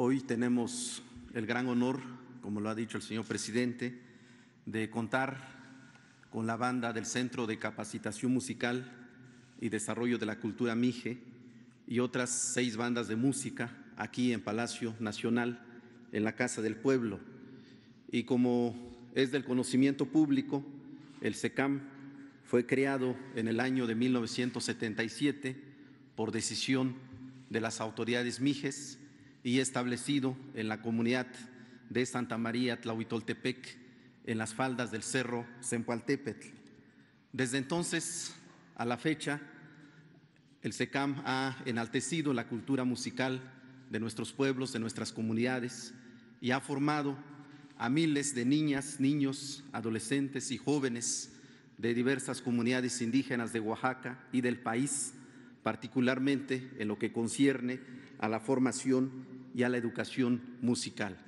Hoy tenemos el gran honor, como lo ha dicho el señor presidente, de contar con la banda del Centro de Capacitación Musical y Desarrollo de la Cultura Mije y otras seis bandas de música aquí en Palacio Nacional, en la Casa del Pueblo. Y como es del conocimiento público, el SECAM fue creado en el año de 1977 por decisión de las autoridades mijes y establecido en la comunidad de Santa María Tlahuitoltepec, en las faldas del cerro Zempoaltépetl. Desde entonces a la fecha, el SECAM ha enaltecido la cultura musical de nuestros pueblos, de nuestras comunidades, y ha formado a miles de niñas, niños, adolescentes y jóvenes de diversas comunidades indígenas de Oaxaca y del país, particularmente en lo que concierne a la formación y a la educación musical.